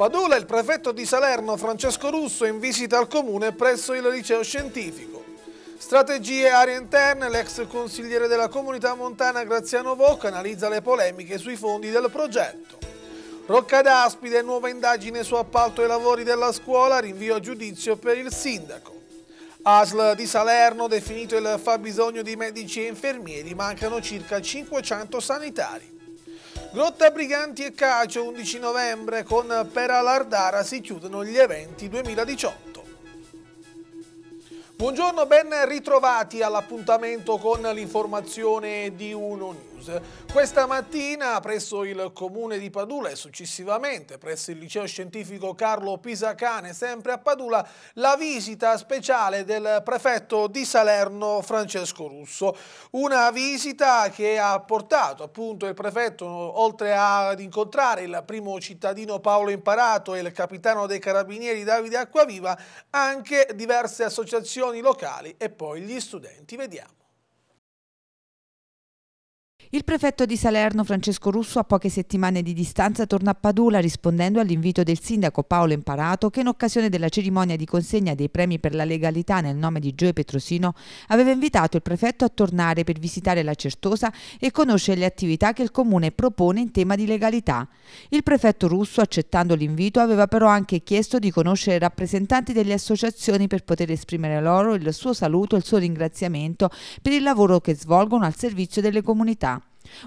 Padula, il prefetto di Salerno Francesco Russo in visita al comune presso il liceo scientifico. Strategie aree interne, l'ex consigliere della comunità montana Graziano Vocca analizza le polemiche sui fondi del progetto. Rocca d'Aspide, nuova indagine su appalto ai lavori della scuola, rinvio a giudizio per il sindaco. ASL di Salerno definito il fabbisogno di medici e infermieri, mancano circa 500 sanitari. Grotta Briganti e Cacio 11 novembre con Peralardara si chiudono gli eventi 2018. Buongiorno, ben ritrovati all'appuntamento con l'informazione di Uno News. News. Questa mattina presso il comune di Padula e successivamente presso il liceo scientifico Carlo Pisacane, sempre a Padula, la visita speciale del prefetto di Salerno Francesco Russo. Una visita che ha portato appunto il prefetto, oltre ad incontrare il primo cittadino Paolo Imparato e il capitano dei carabinieri Davide Acquaviva, anche diverse associazioni locali e poi gli studenti. Vediamo. Il prefetto di Salerno Francesco Russo a poche settimane di distanza torna a Padula rispondendo all'invito del sindaco Paolo Imparato che in occasione della cerimonia di consegna dei premi per la legalità nel nome di Gioe Petrosino aveva invitato il prefetto a tornare per visitare la Certosa e conoscere le attività che il comune propone in tema di legalità. Il prefetto Russo accettando l'invito aveva però anche chiesto di conoscere i rappresentanti delle associazioni per poter esprimere loro il suo saluto e il suo ringraziamento per il lavoro che svolgono al servizio delle comunità.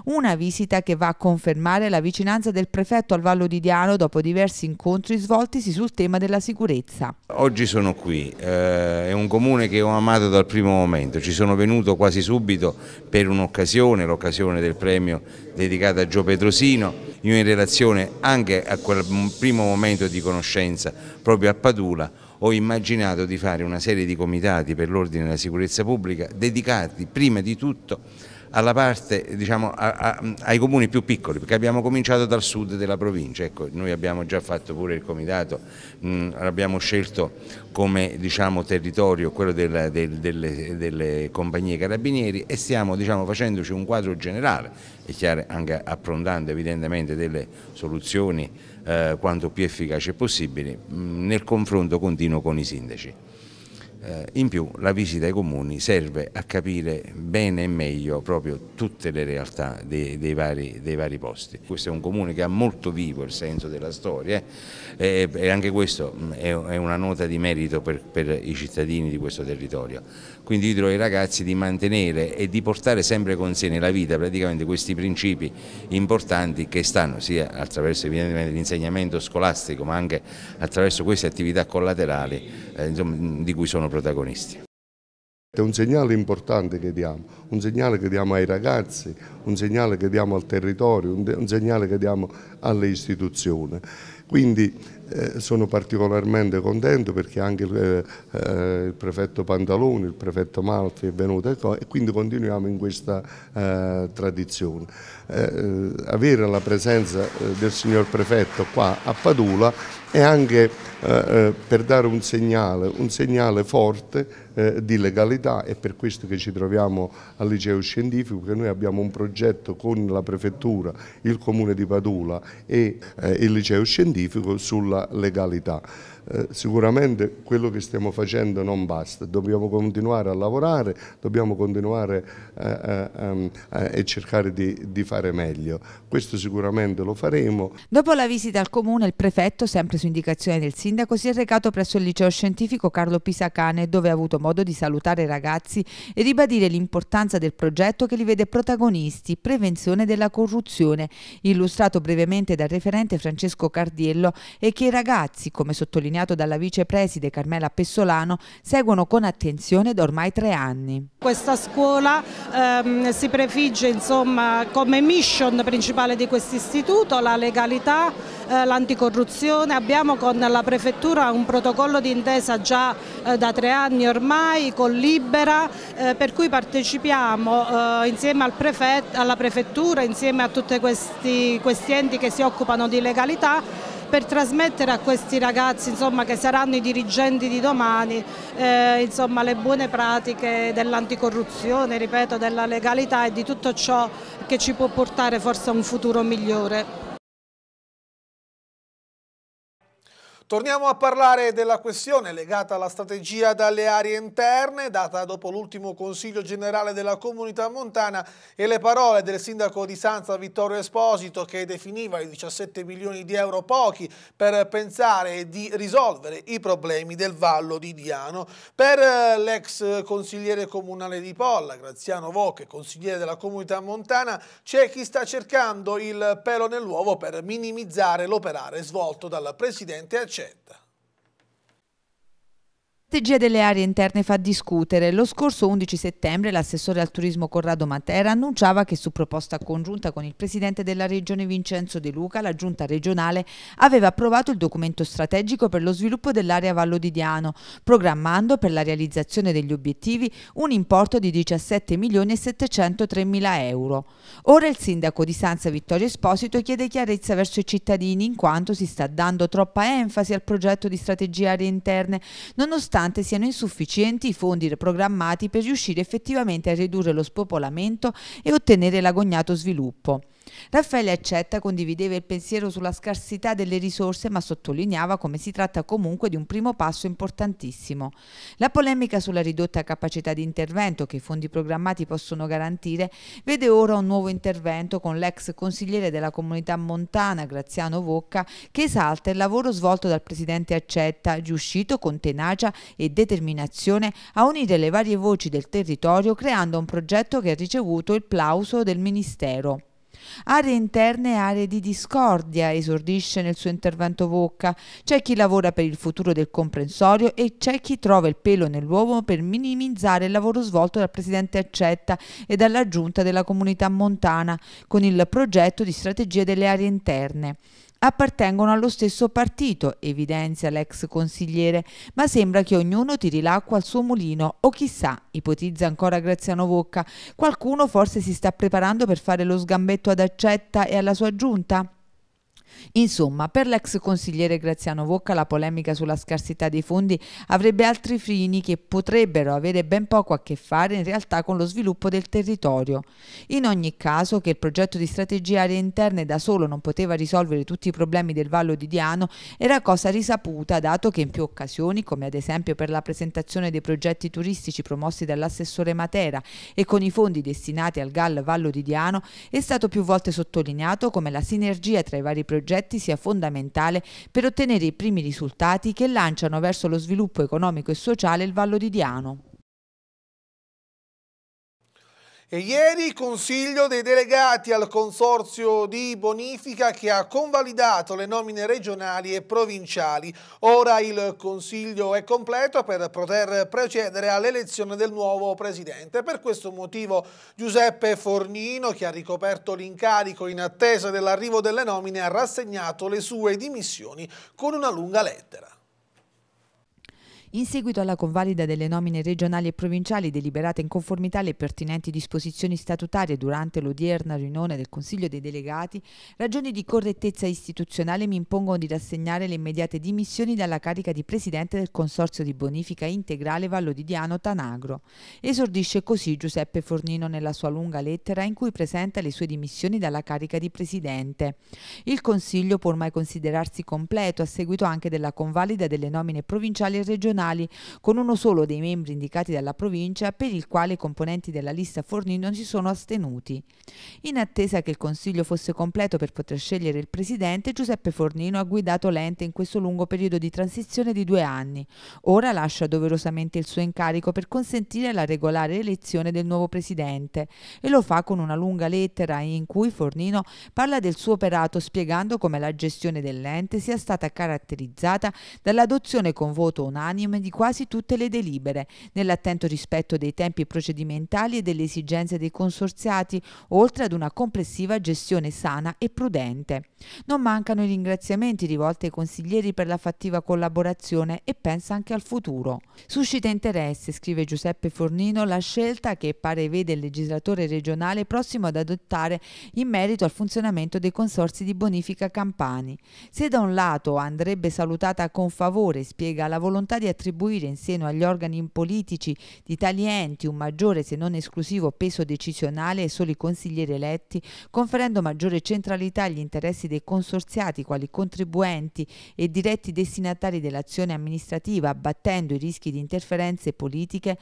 Una visita che va a confermare la vicinanza del prefetto al Vallo di Diano dopo diversi incontri svoltisi sul tema della sicurezza. Oggi sono qui, eh, è un comune che ho amato dal primo momento, ci sono venuto quasi subito per un'occasione, l'occasione del premio dedicato a Gio Petrosino, io in relazione anche a quel primo momento di conoscenza proprio a Padula ho immaginato di fare una serie di comitati per l'ordine e la sicurezza pubblica dedicati prima di tutto a alla parte, diciamo, a, a, ai comuni più piccoli, perché abbiamo cominciato dal sud della provincia, ecco, noi abbiamo già fatto pure il comitato, mh, mm, abbiamo scelto come diciamo, territorio quello della, del, delle, delle, compagnie carabinieri e stiamo diciamo, facendoci un quadro generale, è chiaro anche approntando evidentemente delle soluzioni eh, quanto più efficaci possibili mh, mm, nel confronto continuo con i sindaci. Eh, in più la visita ai comuni serve a capire bene e meglio proprio tutte le realtà dei, dei, vari, dei vari, posti. Questo è un comune che ha molto vivo il senso della storia eh, e, e anche questo mm, è, è, una nota di merito per, per i cittadini di questo territorio quindi io dirò ai ragazzi di mantenere e di portare sempre con sé nella vita praticamente questi principi importanti che stanno sia attraverso l'insegnamento scolastico ma anche attraverso queste attività collaterali eh, insomma, di cui sono protagonisti. È un segnale importante che diamo, un segnale che diamo ai ragazzi, un segnale che diamo al territorio, un segnale che diamo alle istituzioni. Quindi eh, sono particolarmente contento perché anche eh, eh, il prefetto Pantaloni, il prefetto Malfi è venuto e quindi continuiamo in questa eh, tradizione. Eh, eh, avere la presenza del signor prefetto qua a Padula è anche per dare un segnale, un segnale forte di legalità è per questo che ci troviamo al liceo scientifico che noi abbiamo un progetto con la prefettura, il comune di Padula e il liceo scientifico scientifico sulla legalità. Eh, sicuramente quello che stiamo facendo non basta, dobbiamo continuare a lavorare, dobbiamo continuare eh, eh, ehm, e cercare di, di fare meglio. Questo sicuramente lo faremo. Dopo la visita al comune, il prefetto, sempre su indicazione del sindaco, si è recato presso il liceo scientifico Carlo Pisacane, dove ha avuto modo di salutare i ragazzi e ribadire l'importanza del progetto che li vede protagonisti, prevenzione della corruzione, illustrato brevemente dal referente Francesco Cardiello e che i ragazzi, come sottolineato sottolineato dalla vicepreside Carmela Pessolano, seguono con attenzione da ormai tre anni. Questa scuola ehm, si prefigge insomma, come mission principale di questo istituto la legalità, eh, l'anticorruzione. Abbiamo con la prefettura un protocollo di intesa già eh, da tre anni ormai con Libera eh, per cui partecipiamo eh, insieme al prefet alla prefettura, insieme a tutti questi, questi enti che si occupano di legalità per trasmettere a questi ragazzi insomma, che saranno i dirigenti di domani eh, insomma, le buone pratiche dell'anticorruzione, della legalità e di tutto ciò che ci può portare forse a un futuro migliore. Torniamo a parlare della questione legata alla strategia dalle aree interne data dopo l'ultimo Consiglio Generale della Comunità Montana e le parole del sindaco di Sanza Vittorio Esposito che definiva i 17 milioni di euro pochi per pensare di risolvere i problemi del Vallo di Diano. Per eh, l'ex consigliere comunale di Polla, Graziano Vocche, consigliere della Comunità Montana, c'è chi sta cercando il pelo nell'uovo per minimizzare l'operare svolto dal Presidente recetta strategia delle aree interne fa discutere. Lo scorso 11 settembre l'assessore al turismo Corrado Matera annunciava che su proposta congiunta con il presidente della regione Vincenzo De Luca, la giunta regionale aveva approvato il documento strategico per lo sviluppo dell'area Vallo di Diano, programmando per la realizzazione degli obiettivi un importo di 17 milioni e 703 mila euro. Ora il sindaco di Sanza Vittorio Esposito chiede chiarezza verso i cittadini in quanto si sta dando troppa enfasi al progetto di strategia aree interne, nonostante nonostante siano insufficienti i fondi programmati per riuscire effettivamente a ridurre lo spopolamento e ottenere l'agognato sviluppo. Raffaele Accetta condivideva il pensiero sulla scarsità delle risorse ma sottolineava come si tratta comunque di un primo passo importantissimo. La polemica sulla ridotta capacità di intervento che i fondi programmati possono garantire vede ora un nuovo intervento con l'ex consigliere della comunità montana Graziano Vocca che esalta il lavoro svolto dal presidente Accetta, riuscito con tenacia e determinazione a unire le varie voci del territorio creando un progetto che ha ricevuto il plauso del Ministero. Aree interne e aree di discordia, esordisce nel suo intervento Vocca. C'è chi lavora per il futuro del comprensorio e c'è chi trova il pelo nell'uovo per minimizzare il lavoro svolto dal presidente Accetta e dalla giunta della comunità montana con il progetto di strategia delle aree interne appartengono allo stesso partito, evidenzia l'ex consigliere, ma sembra che ognuno tiri l'acqua al suo mulino o chissà, ipotizza ancora Graziano Vocca, qualcuno forse si sta preparando per fare lo sgambetto ad Accetta e alla sua giunta? Insomma, per l'ex consigliere Graziano Vocca la polemica sulla scarsità dei fondi avrebbe altri frini che potrebbero avere ben poco a che fare in realtà con lo sviluppo del territorio. In ogni caso, che il progetto di strategia aree interne da solo non poteva risolvere tutti i problemi del Vallo di Diano era cosa risaputa dato che in più occasioni, come ad esempio per la presentazione dei progetti turistici promossi dall'assessore Matera e con i fondi destinati al GAL Vallo di Diano, è stato più volte sottolineato come la sinergia tra i vari progetti progetti sia fondamentale per ottenere i primi risultati che lanciano verso lo sviluppo economico e sociale il Vallo di Diano. E ieri il Consiglio dei delegati al Consorzio di Bonifica che ha convalidato le nomine regionali e provinciali. Ora il Consiglio è completo per poter procedere all'elezione del nuovo Presidente. Per questo motivo Giuseppe Fornino, che ha ricoperto l'incarico in attesa dell'arrivo delle nomine, ha rassegnato le sue dimissioni con una lunga lettera. In seguito alla convalida delle nomine regionali e provinciali deliberate in conformità alle pertinenti disposizioni statutarie durante l'odierna riunione del Consiglio dei Delegati, ragioni di correttezza istituzionale mi impongono di rassegnare le immediate dimissioni dalla carica di Presidente del Consorzio di Bonifica Integrale Vallo di Diano Tanagro. Esordisce così Giuseppe Fornino nella sua lunga lettera in cui presenta le sue dimissioni dalla carica di Presidente. Il Consiglio può ormai considerarsi completo a seguito anche della convalida delle nomine provinciali e regionali nazionali, con uno solo dei membri indicati dalla provincia per il quale i componenti della lista Fornino si sono astenuti. In attesa che il Consiglio fosse completo per poter scegliere il Presidente, Giuseppe Fornino ha guidato l'ente in questo lungo periodo di transizione di due anni. Ora lascia doverosamente il suo incarico per consentire la regolare elezione del nuovo Presidente e lo fa con una lunga lettera in cui Fornino parla del suo operato spiegando come la gestione dell'ente sia stata caratterizzata dall'adozione con voto unanime quorum di quasi tutte le delibere, nell'attento rispetto dei tempi procedimentali e delle esigenze dei consorziati, oltre ad una complessiva gestione sana e prudente. Non mancano i ringraziamenti rivolti ai consiglieri per la fattiva collaborazione e pensa anche al futuro. Suscita interesse, scrive Giuseppe Fornino, la scelta che pare vede il legislatore regionale prossimo ad adottare in merito al funzionamento dei consorsi di bonifica campani. Se da un lato andrebbe salutata con favore, spiega la volontà di attribuire in seno agli organi politici di tali enti un maggiore se non esclusivo peso decisionale ai soli consiglieri eletti, conferendo maggiore centralità agli interessi dei dei consorziati quali contribuenti e diretti destinatari dell'azione amministrativa, abbattendo i rischi di interferenze politiche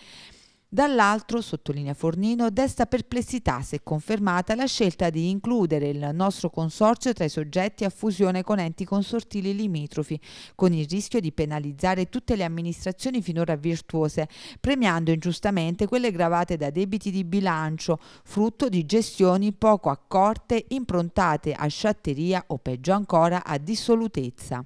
Dall'altro, sottolinea Fornino, desta perplessità se confermata la scelta di includere il nostro consorzio tra i soggetti a fusione con enti consortili limitrofi, con il rischio di penalizzare tutte le amministrazioni finora virtuose, premiando ingiustamente quelle gravate da debiti di bilancio, frutto di gestioni poco accorte improntate a sciatteria o peggio ancora a dissolutezza.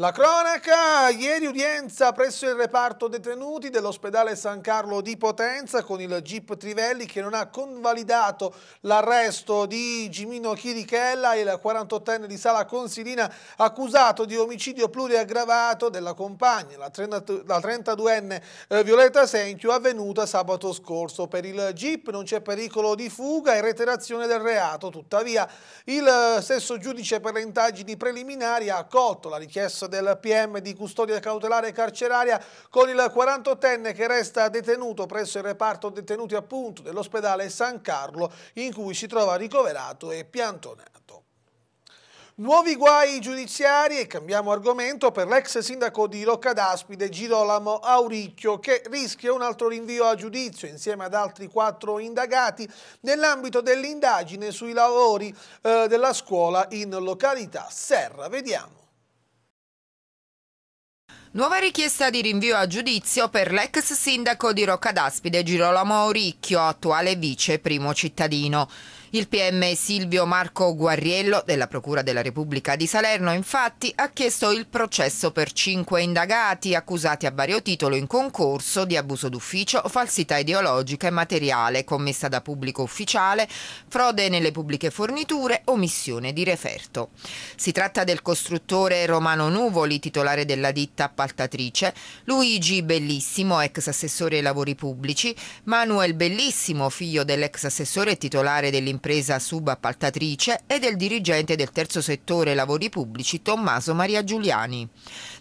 La cronaca, ieri udienza presso il reparto detenuti dell'ospedale San Carlo di Potenza con il GIP Trivelli che non ha convalidato l'arresto di Gimino Chirichella, il 48enne di Sala Consilina accusato di omicidio pluriaggravato della compagna, la 32enne eh, Violetta Senchio, avvenuta sabato scorso. Per il GIP non c'è pericolo di fuga e reiterazione del reato, tuttavia il eh, stesso giudice per le indagini preliminari ha accolto la richiesta del PM di custodia cautelare carceraria con il 48enne che resta detenuto presso il reparto detenuti appunto dell'ospedale San Carlo in cui si trova ricoverato e piantonato. Nuovi guai giudiziari e cambiamo argomento per l'ex sindaco di Rocca d'Aspide Girolamo Auricchio che rischia un altro rinvio a giudizio insieme ad altri quattro indagati nell'ambito dell'indagine sui lavori eh, della scuola in località Serra. Vediamo. Nuova richiesta di rinvio a giudizio per l'ex sindaco di Roccadaspide Girolamo Oricchio, attuale vice primo cittadino. Il PM Silvio Marco Guarriello della Procura della Repubblica di Salerno infatti ha chiesto il processo per cinque indagati accusati a vario titolo in concorso di abuso d'ufficio, falsità ideologica e materiale commessa da pubblico ufficiale, frode nelle pubbliche forniture, omissione di referto. Si tratta del costruttore Romano Nuvoli, titolare della ditta appaltatrice, Luigi Bellissimo, ex assessore ai lavori pubblici, Manuel Bellissimo, figlio dell'ex assessore e titolare dell'impresa impresa subappaltatrice e del dirigente del terzo settore lavori pubblici Tommaso Maria Giuliani.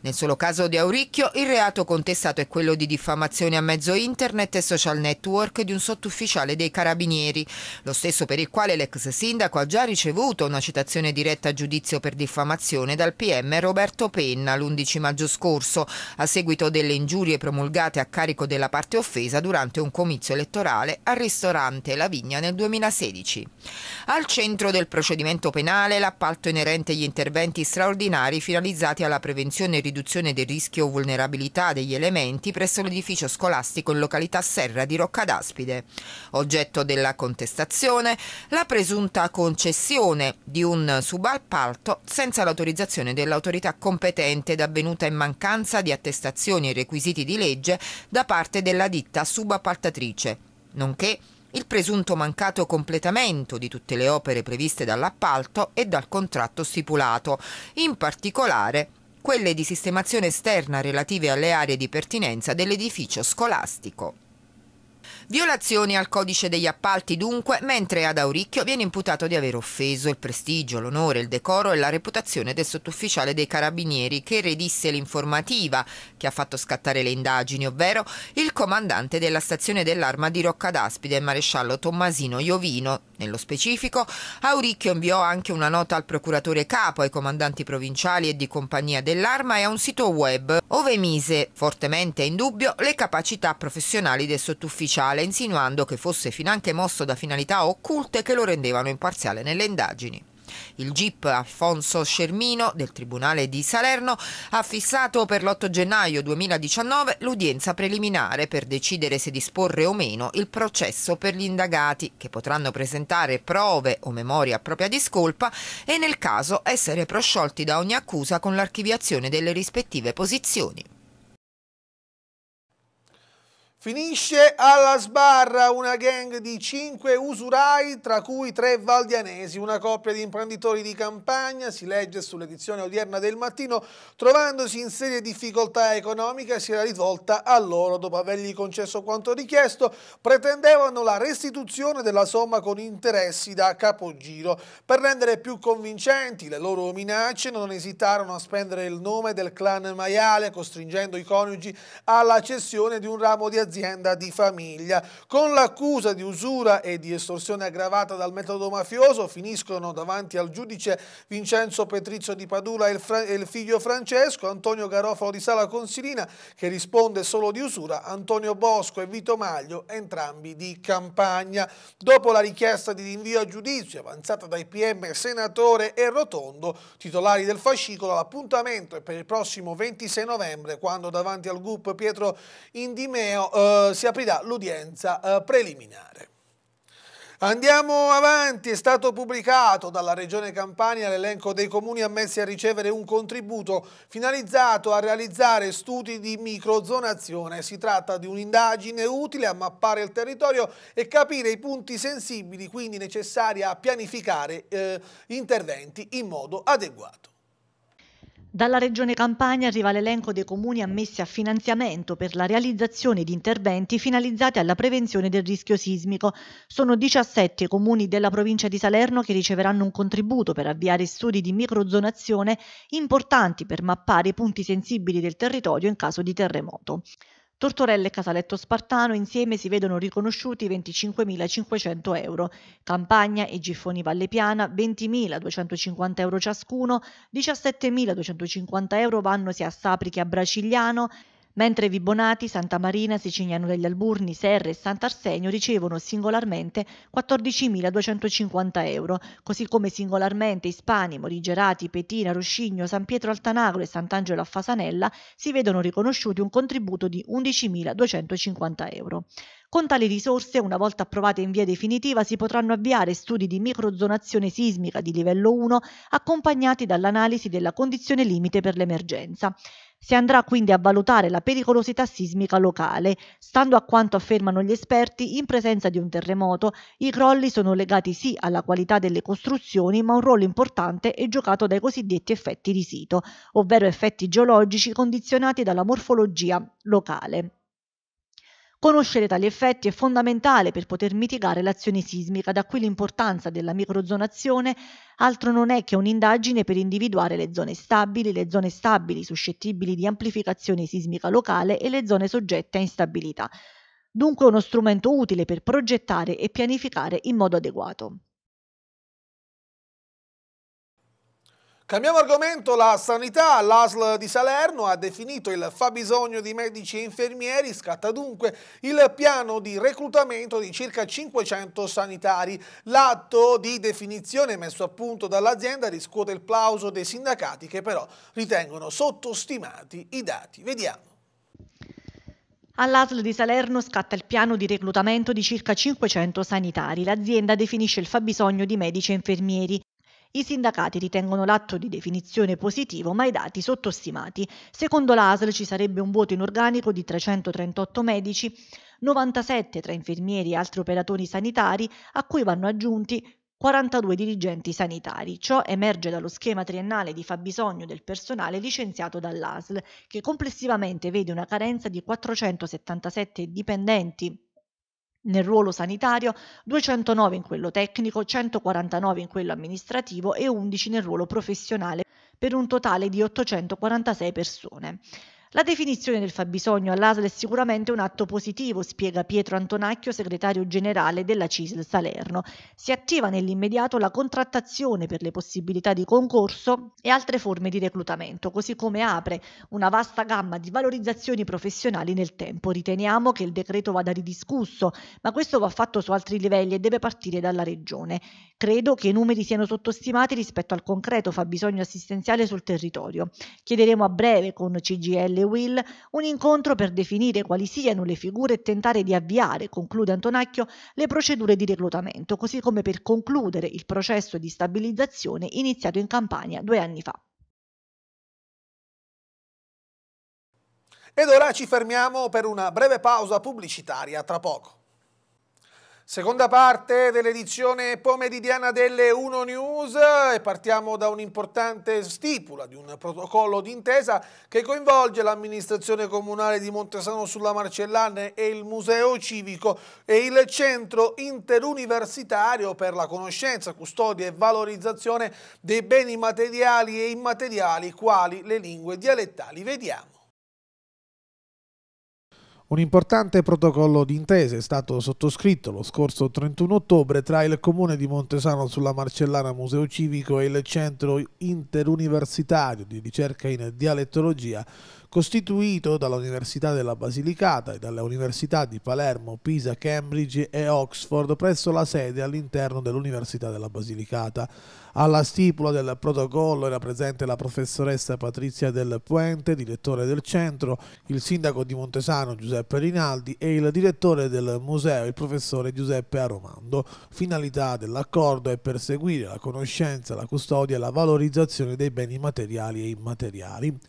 Nel solo caso di Auricchio il reato contestato è quello di diffamazione a mezzo internet e social network di un sottufficiale dei carabinieri, lo stesso per il quale l'ex sindaco ha già ricevuto una citazione diretta a giudizio per diffamazione dal PM Roberto Penna l'11 maggio scorso, a seguito delle ingiurie promulgate a carico della parte offesa durante un comizio elettorale al ristorante La Vigna nel 2016. Al centro del procedimento penale l'appalto inerente agli interventi straordinari finalizzati alla prevenzione e riduzione del rischio o vulnerabilità degli elementi presso l'edificio scolastico in località Serra di Roccadaspide. Oggetto della contestazione la presunta concessione di un subappalto senza l'autorizzazione dell'autorità competente ed avvenuta in mancanza di attestazioni e requisiti di legge da parte della ditta subappaltatrice, nonché il presunto mancato completamento di tutte le opere previste dall'appalto e dal contratto stipulato, in particolare quelle di sistemazione esterna relative alle aree di pertinenza dell'edificio scolastico. Violazioni al codice degli appalti dunque, mentre ad Auricchio viene imputato di aver offeso il prestigio, l'onore, il decoro e la reputazione del sottufficiale dei carabinieri che redisse l'informativa che ha fatto scattare le indagini, ovvero il comandante della stazione dell'arma di Rocca d'Aspide, il maresciallo Tommasino Iovino. Nello specifico, Auricchio inviò anche una nota al procuratore capo, ai comandanti provinciali e di compagnia dell'arma e a un sito web, ove mise fortemente in dubbio le capacità professionali del sottufficiale ufficiale, insinuando che fosse finanche mosso da finalità occulte che lo rendevano imparziale nelle indagini. Il GIP Alfonso Scermino del Tribunale di Salerno ha fissato per l'8 gennaio 2019 l'udienza preliminare per decidere se disporre o meno il processo per gli indagati, che potranno presentare prove o memoria propria discolpa e nel caso essere prosciolti da ogni accusa con l'archiviazione delle rispettive posizioni. Finisce alla sbarra una gang di cinque usurai, tra cui tre valdianesi, una coppia di imprenditori di campagna, si legge sull'edizione odierna del mattino, trovandosi in serie difficoltà economiche, si era rivolta a loro dopo avergli concesso quanto richiesto, pretendevano la restituzione della somma con interessi da capogiro. Per rendere più convincenti le loro minacce non esitarono a spendere il nome del clan Maiale, costringendo i coniugi alla cessione di un ramo di azienda un'azienda di famiglia. Con l'accusa di usura e di estorsione aggravata dal metodo mafioso finiscono davanti al giudice Vincenzo Petrizio di Padula e il, e il figlio Francesco, Antonio Garofalo di Sala Consilina che risponde solo di usura, Antonio Bosco e Vito Maglio entrambi di campagna. Dopo la richiesta di rinvio a giudizio avanzata dai PM Senatore e Rotondo, titolari del fascicolo, l'appuntamento è per il prossimo 26 novembre quando davanti al GUP Pietro Indimeo eh, eh, si aprirà l'udienza eh, preliminare. Andiamo avanti, è stato pubblicato dalla Regione Campania l'elenco dei comuni ammessi a ricevere un contributo finalizzato a realizzare studi di microzonazione. Si tratta di un'indagine utile a mappare il territorio e capire i punti sensibili, quindi necessari a pianificare eh, interventi in modo adeguato. Dalla Regione Campania arriva l'elenco dei comuni ammessi a finanziamento per la realizzazione di interventi finalizzati alla prevenzione del rischio sismico. Sono 17 i comuni della provincia di Salerno che riceveranno un contributo per avviare studi di microzonazione importanti per mappare i punti sensibili del territorio in caso di terremoto. Tortorella e Casaletto Spartano insieme si vedono riconosciuti 25.500 euro, Campagna e Giffoni Vallepiana 20.250 euro ciascuno, 17.250 euro vanno sia a Sapri che a Bracigliano, mentre Vibonati, Santa Marina, Sicignano degli Alburni, Serre e Sant'Arsenio ricevono singolarmente 14.250 euro, così come singolarmente Ispani, Morigerati, Petina, Ruscigno, San Pietro Altanagro e Sant'Angelo a Fasanella si vedono riconosciuti un contributo di 11.250 euro. Con tali risorse, una volta approvate in via definitiva, si potranno avviare studi di microzonazione sismica di livello 1 accompagnati dall'analisi della condizione limite per l'emergenza. Si andrà quindi a valutare la pericolosità sismica locale. Stando a quanto affermano gli esperti, in presenza di un terremoto i crolli sono legati sì alla qualità delle costruzioni, ma un ruolo importante è giocato dai cosiddetti effetti di sito, ovvero effetti geologici condizionati dalla morfologia locale. Conoscere tali effetti è fondamentale per poter mitigare l'azione sismica, da qui l'importanza della microzonazione, altro non è che un'indagine per individuare le zone stabili, le zone stabili suscettibili di amplificazione sismica locale e le zone soggette a instabilità. Dunque uno strumento utile per progettare e pianificare in modo adeguato. Cambiamo argomento, la sanità. L'ASL di Salerno ha definito il fabbisogno di medici e infermieri, scatta dunque il piano di reclutamento di circa 500 sanitari. L'atto di definizione messo a punto dall'azienda riscuote il plauso dei sindacati che però ritengono sottostimati i dati. Vediamo. All'ASL di Salerno scatta il piano di reclutamento di circa 500 sanitari. L'azienda definisce il fabbisogno di medici e infermieri. I sindacati ritengono l'atto di definizione positivo, ma i dati sottostimati. Secondo l'ASL ci sarebbe un voto in organico di 338 medici, 97 tra infermieri e altri operatori sanitari, a cui vanno aggiunti 42 dirigenti sanitari. Ciò emerge dallo schema triennale di fabbisogno del personale licenziato dall'ASL, che complessivamente vede una carenza di 477 dipendenti nel ruolo sanitario, 209 in quello tecnico, 149 in quello amministrativo e 11 nel ruolo professionale, per un totale di 846 persone. La definizione del fabbisogno all'ASL è sicuramente un atto positivo, spiega Pietro Antonacchio, segretario generale della CISL Salerno. Si attiva nell'immediato la contrattazione per le possibilità di concorso e altre forme di reclutamento, così come apre una vasta gamma di valorizzazioni professionali nel tempo. Riteniamo che il decreto vada ridiscusso, ma questo va fatto su altri livelli e deve partire dalla Regione. Credo che i numeri siano sottostimati rispetto al concreto fabbisogno assistenziale sul territorio. Chiederemo a breve con CGL delle Will, un incontro per definire quali siano le figure e tentare di avviare, conclude Antonacchio, le procedure di reclutamento, così come per concludere il processo di stabilizzazione iniziato in Campania due anni fa. Ed ora ci fermiamo per una breve pausa pubblicitaria tra poco. Seconda parte dell'edizione pomeridiana delle Uno News e partiamo da un'importante stipula di un protocollo d'intesa che coinvolge l'amministrazione comunale di Montesano sulla Marcellana e il Museo Civico e il Centro Interuniversitario per la conoscenza, custodia e valorizzazione dei beni materiali e immateriali quali le lingue dialettali. Vediamo. Un importante protocollo d'intesa è stato sottoscritto lo scorso 31 ottobre tra il comune di Montesano sulla Marcellana Museo Civico e il Centro Interuniversitario di Ricerca in Dialettologia costituito dall'Università della Basilicata e dalle università di Palermo, Pisa, Cambridge e Oxford presso la sede all'interno dell'Università della Basilicata. Alla stipula del protocollo era presente la professoressa Patrizia Del Puente, direttore del centro, il sindaco di Montesano Giuseppe Rinaldi e il direttore del museo, il professore Giuseppe Aromando. Finalità dell'accordo è perseguire la conoscenza, la custodia e la valorizzazione dei beni materiali e immateriali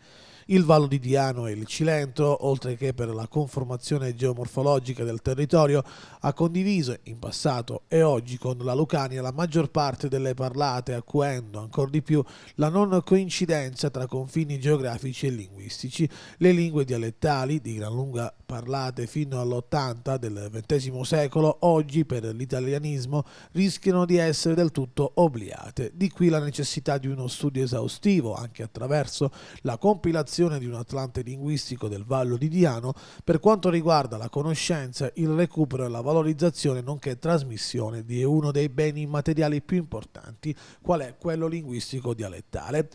il Vallo di Diano e il Cilento, oltre che per la conformazione geomorfologica del territorio, ha condiviso in passato e oggi con la Lucania la maggior parte delle parlate, acuendo ancor di più la non coincidenza tra confini geografici e linguistici, le lingue dialettali di gran lunga parlate fino all'80 del XX secolo, oggi per l'italianismo rischiano di essere del tutto obliate. Di qui la necessità di uno studio esaustivo, anche attraverso la compilazione di un atlante linguistico del Vallo di Diano, per quanto riguarda la conoscenza, il recupero e la valorizzazione, nonché trasmissione di uno dei beni immateriali più importanti, qual è quello linguistico dialettale.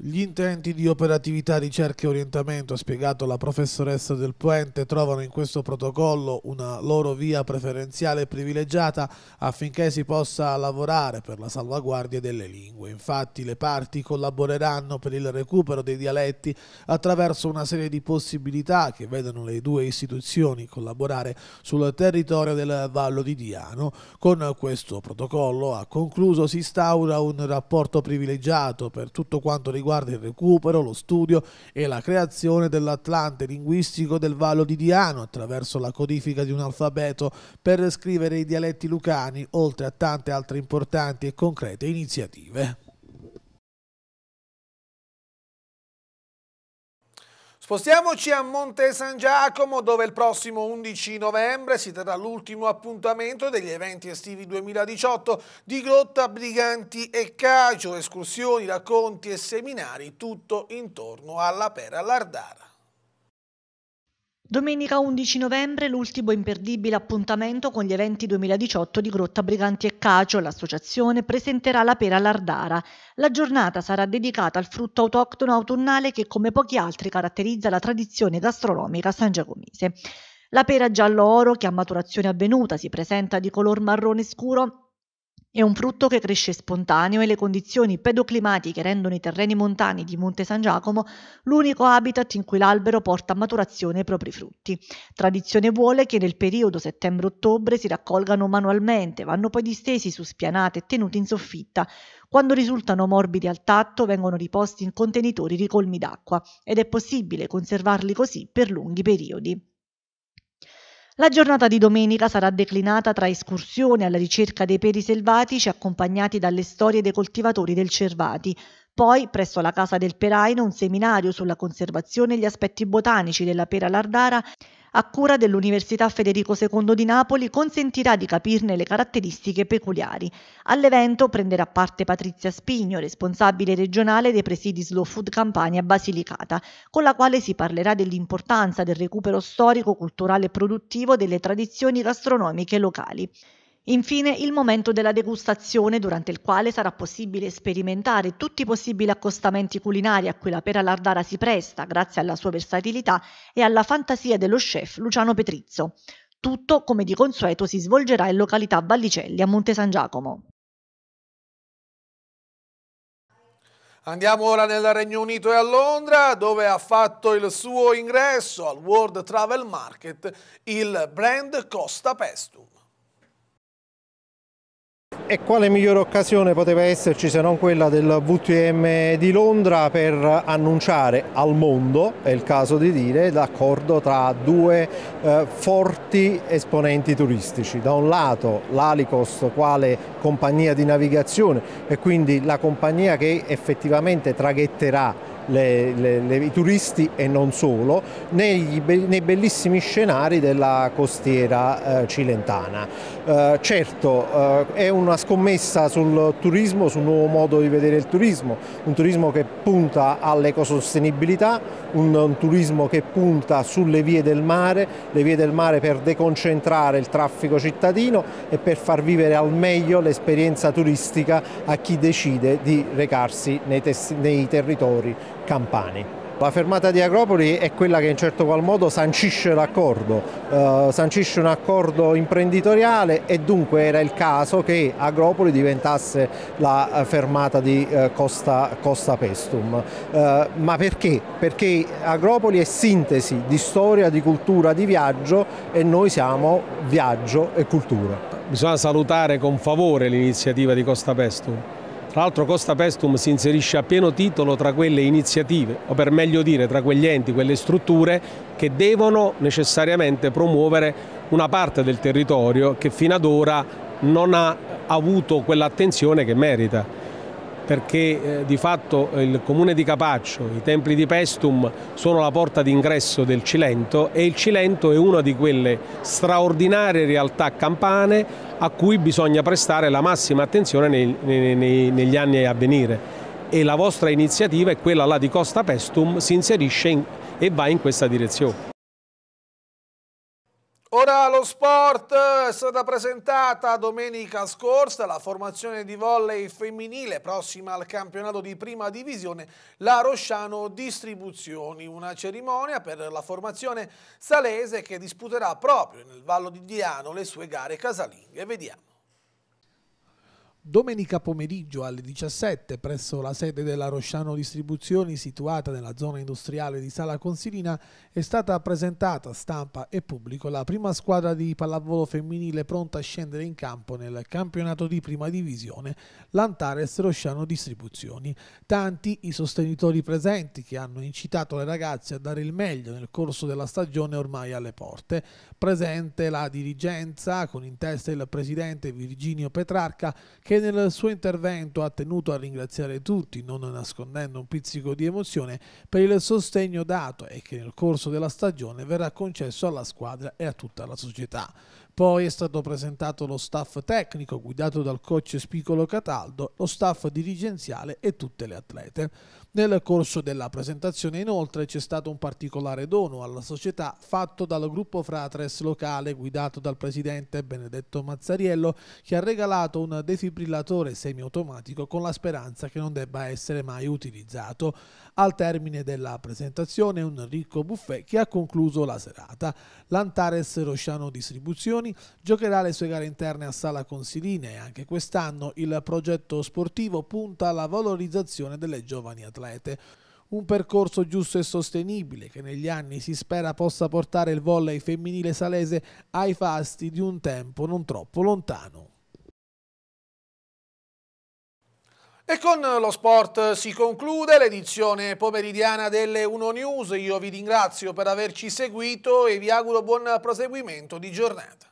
Gli intenti di operatività, ricerca e orientamento, ha spiegato la professoressa del Puente, trovano in questo protocollo una loro via preferenziale e privilegiata affinché si possa lavorare per la salvaguardia delle lingue. Infatti le parti collaboreranno per il recupero dei dialetti attraverso una serie di possibilità che vedono le due istituzioni collaborare sul territorio del Vallo di Diano. Con questo protocollo, ha concluso, si instaura un rapporto privilegiato per tutto quanto riguarda riguarda il recupero, lo studio e la creazione dell'Atlante linguistico del Vallo di Diano attraverso la codifica di un alfabeto per scrivere i dialetti lucani, oltre a tante altre importanti e concrete iniziative. Spostiamoci a Monte San Giacomo dove il prossimo 11 novembre si terrà l'ultimo appuntamento degli eventi estivi 2018 di Grotta, Briganti e Cacio, escursioni, racconti e seminari tutto intorno alla Pera Lardara. Domenica 11 novembre l'ultimo imperdibile appuntamento con gli eventi 2018 di Grotta Briganti e Cacio, l'associazione presenterà la pera all'Ardara. La giornata sarà dedicata al frutto autoctono autunnale che come pochi altri caratterizza la tradizione gastronomica sangiacomise. La pera giallo oro, che a maturazione avvenuta si presenta di color marrone scuro, è un frutto che cresce spontaneo e le condizioni pedoclimatiche rendono i terreni montani di Monte San Giacomo l'unico habitat in cui l'albero porta a maturazione i propri frutti. Tradizione vuole che nel periodo settembre-ottobre si raccolgano manualmente, vanno poi distesi su spianate e tenuti in soffitta. Quando risultano morbidi al tatto vengono riposti in contenitori ricolmi d'acqua ed è possibile conservarli così per lunghi periodi. La giornata di domenica sarà declinata tra escursioni alla ricerca dei peri selvatici accompagnati dalle storie dei coltivatori del Cervati, poi, presso la Casa del Peraino, un seminario sulla conservazione e gli aspetti botanici della pera lardara a cura dell'Università Federico II di Napoli, consentirà di capirne le caratteristiche peculiari. All'evento prenderà parte Patrizia Spigno, responsabile regionale dei presidi Slow Food Campania Basilicata, con la quale si parlerà dell'importanza del recupero storico, culturale e produttivo delle tradizioni gastronomiche locali. Infine il momento della degustazione durante il quale sarà possibile sperimentare tutti i possibili accostamenti culinari a cui la pera lardara si presta grazie alla sua versatilità e alla fantasia dello chef Luciano Petrizzo. Tutto, come di consueto, si svolgerà in località Vallicelli a Monte San Giacomo. Andiamo ora nel Regno Unito e a Londra, dove ha fatto il suo ingresso al World Travel Market il brand Costa Pestum. E quale migliore occasione poteva esserci se non quella del VTM di Londra per annunciare al mondo, è il caso di dire, l'accordo tra due eh, forti esponenti turistici. Da un lato l'Alicost quale compagnia di navigazione e quindi la compagnia che effettivamente traghetterà le, le, le, i turisti e non solo, nei, nei bellissimi scenari della costiera eh, cilentana. Eh, certo, eh, è una scommessa sul turismo, sul nuovo modo di vedere il turismo, un turismo che punta all'ecosostenibilità, un, un turismo che punta sulle vie del mare, le vie del mare per deconcentrare il traffico cittadino e per far vivere al meglio l'esperienza turistica a chi decide di recarsi nei, nei territori campani. La fermata di Agropoli è quella che in certo qual modo sancisce l'accordo, eh, sancisce un accordo imprenditoriale e dunque era il caso che Agropoli diventasse la eh, fermata di eh, Costa, Costa, Pestum. Eh, ma perché? Perché Agropoli è sintesi di storia, di cultura, di viaggio e noi siamo viaggio e cultura. Bisogna salutare con favore l'iniziativa di Costa Pestum tra l'altro Costa Pestum si inserisce a pieno titolo tra quelle iniziative, o per meglio dire tra quegli enti, quelle strutture che devono necessariamente promuovere una parte del territorio che fino ad ora non ha avuto quell'attenzione che merita perché eh, di fatto il comune di Capaccio, i templi di Pestum sono la porta d'ingresso del Cilento e il Cilento è una di quelle straordinarie realtà campane a cui bisogna prestare la massima attenzione nei, nei, nei, negli anni a venire e la vostra iniziativa è quella là di Costa Pestum si inserisce in, e va in questa direzione. Ora lo sport è stata presentata domenica scorsa la formazione di volley femminile prossima al campionato di prima divisione la Rosciano Distribuzioni, una cerimonia per la formazione salese che disputerà proprio nel Vallo di Diano le sue gare casalinghe. Vediamo. Domenica pomeriggio alle 17 presso la sede della Rosciano Distribuzioni situata nella zona industriale di Sala Consilina è stata presentata a stampa e pubblico la prima squadra di pallavolo femminile pronta a scendere in campo nel campionato di prima divisione, l'Antares Rosciano Distribuzioni. Tanti i sostenitori presenti che hanno incitato le ragazze a dare il meglio nel corso della stagione ormai alle porte. Presente la dirigenza con in testa il presidente Virginio Petrarca che nel suo intervento ha tenuto a ringraziare tutti, non nascondendo un pizzico di emozione, per il sostegno dato e che nel corso della stagione verrà concesso alla squadra e a tutta la società. Poi è stato presentato lo staff tecnico guidato dal coach Spicolo Cataldo, lo staff dirigenziale e tutte le atlete. Nel corso della presentazione inoltre c'è stato un particolare dono alla società fatto dal gruppo Fratres locale guidato dal presidente Benedetto Mazzariello che ha regalato un defibrillatore semiautomatico con la speranza che non debba essere mai utilizzato. Al termine della presentazione un ricco buffet che ha concluso la serata. L'Antares Rosciano Distribuzioni giocherà le sue gare interne a Sala Consilina e anche quest'anno il progetto sportivo punta alla valorizzazione delle giovani atlete. Un percorso giusto e sostenibile che negli anni si spera possa portare il volley femminile salese ai fasti di un tempo non troppo lontano. E con lo sport si conclude l'edizione pomeridiana delle 1 News. Io vi ringrazio per averci seguito e vi auguro buon proseguimento di giornata.